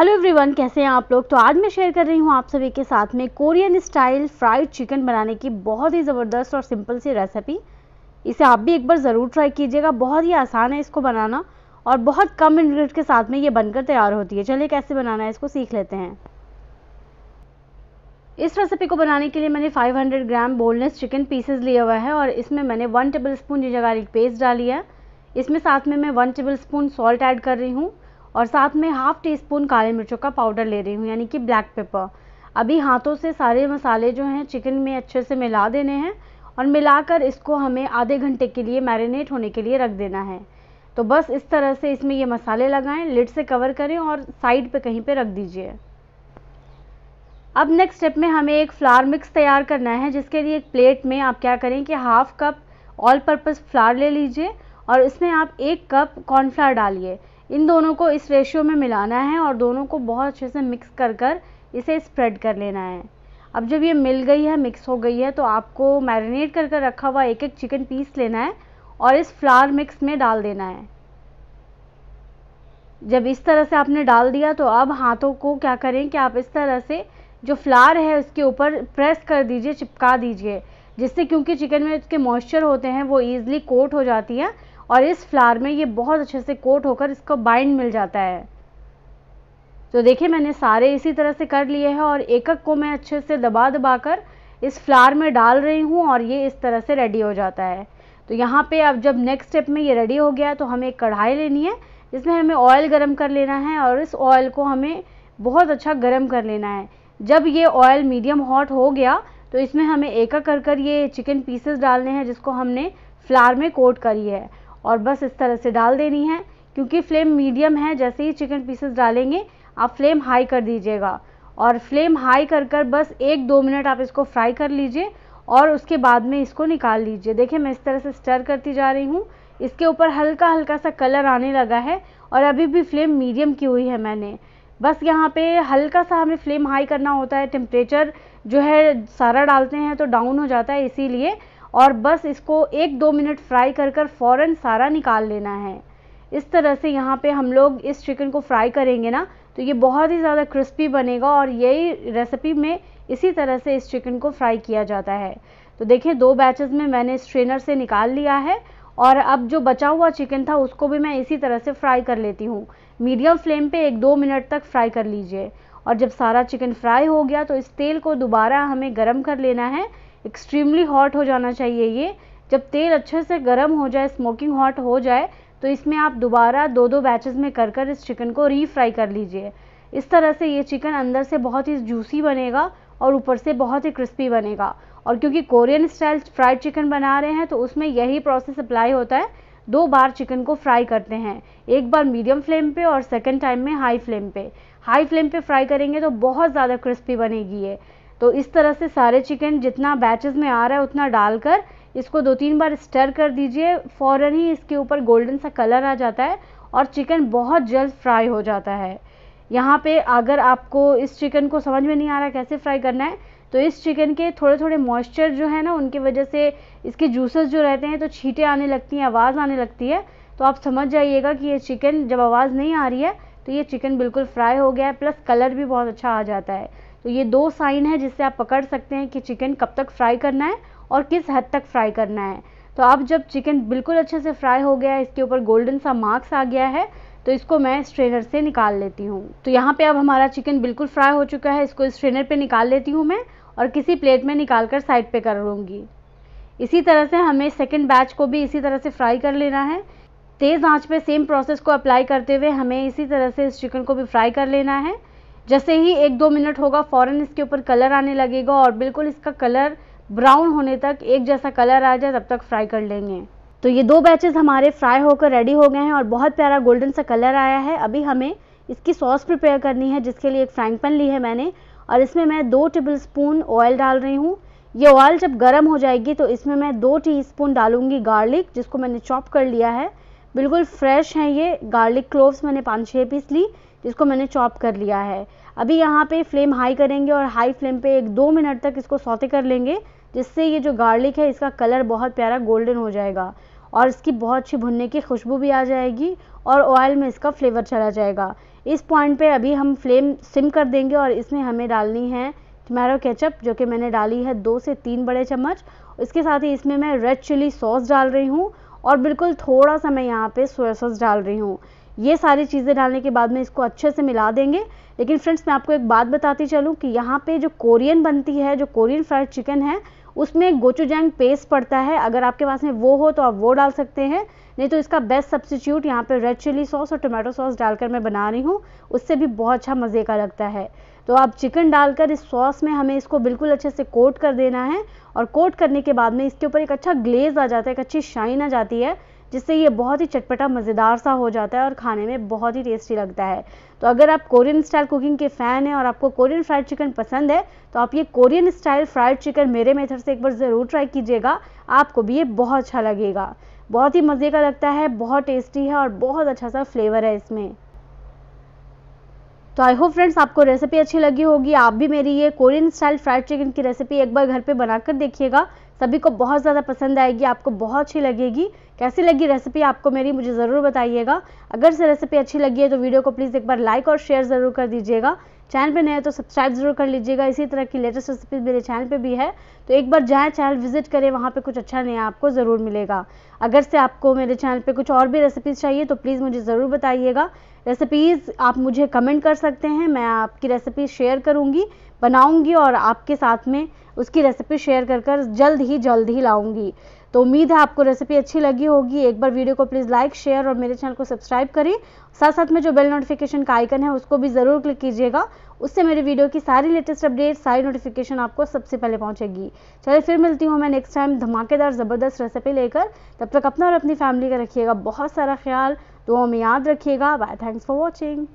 hello everyone कैसे हैं आप लोग तो आज मैं शेयर कर रही हूँ आप सभी के साथ में कोरियन स्टाइल फ्राइड चिकन बनाने की बहुत ही ज़बरदस्त और सिंपल सी रेसिपी इसे आप भी एक बार ज़रूर ट्राई कीजिएगा बहुत ही आसान है इसको बनाना और बहुत कम इन्ग्रीडियंट के साथ में ये बनकर तैयार होती है चलिए कैसे बनाना है इसको सीख लेते हैं इस रेसिपी को बनाने के लिए मैंने 500 ग्राम बोनलेस चिकन पीसेस लिया हुआ है और इसमें मैंने one table spoon ginger garlic paste डाली है इसमें साथ में मैं one table spoon salt add कर रही हूँ और साथ में हाफ़ टी स्पून काले मिर्चों का पाउडर ले रही हूँ यानी कि ब्लैक पेपर अभी हाथों से सारे मसाले जो हैं चिकन में अच्छे से मिला देने हैं और मिलाकर इसको हमें आधे घंटे के लिए मैरिनेट होने के लिए रख देना है तो बस इस तरह से इसमें ये मसाले लगाएं लिड से कवर करें और साइड पे कहीं पे रख दीजिए अब नेक्स्ट स्टेप में हमें एक फ्लावर मिक्स तैयार करना है जिसके लिए एक प्लेट में आप क्या करें कि half cup all purpose flour ले लीजिए और इसमें आप एक कप कॉर्नफ्लावर डालिए इन दोनों को इस रेशियो में मिलाना है और दोनों को बहुत अच्छे से मिक्स कर कर इसे स्प्रेड कर लेना है अब जब ये मिल गई है मिक्स हो गई है तो आपको मैरिनेट कर कर रखा हुआ एक एक चिकन पीस लेना है और इस फ्लावर मिक्स में डाल देना है जब इस तरह से आपने डाल दिया तो अब हाथों को क्या करें कि आप इस तरह से जो फ्लावर है उसके ऊपर प्रेस कर दीजिए चिपका दीजिए जिससे क्योंकि चिकन में उसके मॉइस्चर होते हैं वो ईज़िली कोट हो जाती है और इस फ्लावर में ये बहुत अच्छे से कोट होकर इसको बाइंड मिल जाता है तो देखिए मैंने सारे इसी तरह से कर लिए हैं और एकक को मैं अच्छे से दबा दबा कर इस फ्लावर में डाल रही हूँ और ये इस तरह से रेडी हो जाता है तो यहाँ पे अब जब नेक्स्ट स्टेप में ये रेडी हो गया तो हमें एक कढ़ाई लेनी है इसमें हमें ऑयल गर्म कर लेना है और इस ऑयल को हमें बहुत अच्छा गर्म कर लेना है जब ये ऑयल मीडियम हॉट हो गया तो इसमें हमें एक एक कर कर ये चिकन पीसेस डालने हैं जिसको हमने फ्लार में कोट करी है और बस इस तरह से डाल देनी है क्योंकि फ्लेम मीडियम है जैसे ही चिकन पीसेस डालेंगे आप फ्लेम हाई कर दीजिएगा और फ्लेम हाई कर कर बस एक दो मिनट आप इसको फ्राई कर लीजिए और उसके बाद में इसको निकाल लीजिए देखिए मैं इस तरह से स्टर करती जा रही हूँ इसके ऊपर हल्का हल्का सा कलर आने लगा है और अभी भी फ्लेम मीडियम की हुई है मैंने बस यहाँ पे हल्का सा हमें फ्लेम हाई करना होता है टेम्परेचर जो है सारा डालते हैं तो डाउन हो जाता है इसीलिए और बस इसको एक दो मिनट फ्राई कर कर फ़ौरन सारा निकाल लेना है इस तरह से यहाँ पे हम लोग इस चिकन को फ्राई करेंगे ना तो ये बहुत ही ज़्यादा क्रिस्पी बनेगा और यही रेसिपी में इसी तरह से इस चिकन को फ्राई किया जाता है तो देखिए दो बैचेस में मैंने स्ट्रेनर से निकाल लिया है और अब जो बचा हुआ चिकन था उसको भी मैं इसी तरह से फ्राई कर लेती हूँ मीडियम फ्लेम पे एक दो मिनट तक फ्राई कर लीजिए और जब सारा चिकन फ्राई हो गया तो इस तेल को दोबारा हमें गर्म कर लेना है एक्सट्रीमली हॉट हो जाना चाहिए ये जब तेल अच्छे से गर्म हो जाए स्मोकिंग हॉट हो जाए तो इसमें आप दोबारा दो दो बैचेस में कर कर इस चिकन को रीफ्राई कर लीजिए इस तरह से ये चिकन अंदर से बहुत ही जूसी बनेगा और ऊपर से बहुत ही क्रिस्पी बनेगा और क्योंकि कोरियन स्टाइल फ्राइड चिकन बना रहे हैं तो उसमें यही प्रोसेस अप्लाई होता है दो बार चिकन को फ्राई करते हैं एक बार मीडियम फ्लेम पे और सेकेंड टाइम में हाई फ्लेम पे हाई फ्लेम पे फ्राई करेंगे तो बहुत ज़्यादा क्रिस्पी बनेगी ये तो इस तरह से सारे चिकन जितना बैचेस में आ रहा है उतना डालकर इसको दो तीन बार स्टर कर दीजिए फ़ौर ही इसके ऊपर गोल्डन सा कलर आ जाता है और चिकन बहुत जल्द फ्राई हो जाता है यहाँ पे अगर आपको इस चिकन को समझ में नहीं आ रहा कैसे फ्राई करना है तो इस चिकन के थोड़े थोड़े मॉइस्चर जो है ना उनकी वजह से इसके जूसेस जो रहते हैं तो छीटे आने लगती हैं आवाज़ आने लगती है तो आप समझ जाइएगा कि ये चिकन जब आवाज़ नहीं आ रही है तो ये चिकन बिल्कुल फ्राई हो गया है प्लस कलर भी बहुत अच्छा आ जाता है तो ये दो साइन है जिससे आप पकड़ सकते हैं कि चिकन कब तक फ्राई करना है और किस हद तक फ्राई करना है तो अब जब चिकन बिल्कुल अच्छे से फ्राई हो गया है इसके ऊपर गोल्डन सा मार्क्स आ गया है तो इसको मैं स्ट्रेनर से निकाल लेती हूँ तो यहाँ पे अब हमारा चिकन बिल्कुल फ्राई हो चुका है इसको स्ट्रेनर पे निकाल लेती हूँ मैं और किसी प्लेट में निकाल कर साइड पे कर लूँगी इसी तरह से हमें सेकेंड बैच को भी इसी तरह से फ्राई कर लेना है तेज़ आंच पे सेम प्रोसेस को अप्लाई करते हुए हमें इसी तरह से इस चिकन को भी फ्राई कर लेना है जैसे ही एक दो मिनट होगा फ़ौरन इसके ऊपर कलर आने लगेगा और बिल्कुल इसका कलर ब्राउन होने तक एक जैसा कलर आ जाए तब तक फ्राई कर लेंगे तो ये दो बैचेस हमारे फ्राई होकर रेडी हो गए हैं और बहुत प्यारा गोल्डन सा कलर आया है अभी हमें इसकी सॉस प्रिपेयर करनी है जिसके लिए एक फ्राइंग पैन ली है मैंने और इसमें मैं दो टेबल स्पून ऑयल डाल रही हूँ ये ऑयल जब गर्म हो जाएगी तो इसमें मैं दो स्पून डालूंगी गार्लिक जिसको मैंने चॉप कर लिया है बिल्कुल फ्रेश हैं ये गार्लिक क्लोव्स मैंने पाँच छः पीस ली जिसको मैंने चॉप कर लिया है अभी यहाँ पे फ्लेम हाई करेंगे और हाई फ्लेम पे एक दो मिनट तक इसको सौते कर लेंगे जिससे ये जो गार्लिक है इसका कलर बहुत प्यारा गोल्डन हो जाएगा और इसकी बहुत अच्छी भुनने की खुशबू भी आ जाएगी और ऑयल में इसका फ्लेवर चला जाएगा इस पॉइंट पे अभी हम फ्लेम सिम कर देंगे और इसमें हमें डालनी है टमाटो केचप जो कि मैंने डाली है दो से तीन बड़े चम्मच इसके साथ ही इसमें मैं रेड चिली सॉस डाल रही हूँ और बिल्कुल थोड़ा सा मैं यहाँ पे सोया सॉस डाल रही हूँ ये सारी चीज़ें डालने के बाद में इसको अच्छे से मिला देंगे लेकिन फ्रेंड्स मैं आपको एक बात बताती चलूँ कि यहाँ पे जो कोरियन बनती है जो कोरियन फ्राइड चिकन है उसमें गोचुजैंग पेस्ट पड़ता है अगर आपके पास में वो हो तो आप वो डाल सकते हैं नहीं तो इसका बेस्ट सब्सिट्यूट यहाँ पे रेड चिली सॉस और टोमेटो सॉस डालकर मैं बना रही हूँ उससे भी बहुत अच्छा मज़े का लगता है तो आप चिकन डालकर इस सॉस में हमें इसको बिल्कुल अच्छे से कोट कर देना है और कोट करने के बाद में इसके ऊपर एक अच्छा ग्लेज आ जाता है एक अच्छी शाइन आ जाती है जिससे ये बहुत ही चटपटा मज़ेदार सा हो जाता है और खाने में बहुत ही टेस्टी लगता है तो अगर आप कोरियन स्टाइल कुकिंग के फ़ैन हैं और आपको कोरियन फ्राइड चिकन पसंद है तो आप ये कोरियन स्टाइल फ्राइड चिकन मेरे मेथड से एक बार ज़रूर ट्राई कीजिएगा आपको भी ये बहुत अच्छा लगेगा बहुत ही मज़े का लगता है बहुत टेस्टी है और बहुत अच्छा सा फ्लेवर है इसमें तो आई होप फ्रेंड्स आपको रेसिपी अच्छी लगी होगी आप भी मेरी ये कोरियन स्टाइल फ्राइड चिकन की रेसिपी एक बार घर पे बनाकर देखिएगा सभी को बहुत ज़्यादा पसंद आएगी आपको बहुत अच्छी लगेगी कैसी लगी रेसिपी आपको मेरी मुझे ज़रूर बताइएगा अगर से रेसिपी अच्छी लगी है तो वीडियो को प्लीज़ एक बार लाइक और शेयर ज़रूर कर दीजिएगा चैनल पर नए हैं तो सब्सक्राइब जरूर कर लीजिएगा इसी तरह की लेटेस्ट रेसिपीज मेरे चैनल पे भी है तो एक बार जाएँ चैनल विजिट करें वहाँ पे कुछ अच्छा नया आपको ज़रूर मिलेगा अगर से आपको मेरे चैनल पे कुछ और भी रेसिपीज़ चाहिए तो प्लीज़ मुझे ज़रूर बताइएगा रेसिपीज़ आप मुझे कमेंट कर सकते हैं मैं आपकी रेसिपी शेयर करूँगी बनाऊँगी और आपके साथ में उसकी रेसिपी शेयर कर कर जल्द ही जल्द ही लाऊँगी तो उम्मीद है आपको रेसिपी अच्छी लगी होगी एक बार वीडियो को प्लीज़ लाइक शेयर और मेरे चैनल को सब्सक्राइब करें साथ साथ में जो बेल नोटिफिकेशन का आइकन है उसको भी ज़रूर क्लिक कीजिएगा उससे मेरे वीडियो की सारी लेटेस्ट अपडेट सारी नोटिफिकेशन आपको सबसे पहले पहुँचेगी चलिए फिर मिलती हूँ मैं नेक्स्ट टाइम धमाकेदार ज़बरदस्त रेसिपी लेकर तब तक अपना और अपनी फैमिली का रखिएगा बहुत सारा ख्याल दो हमें याद रखिएगा बाय थैंक्स फॉर वॉचिंग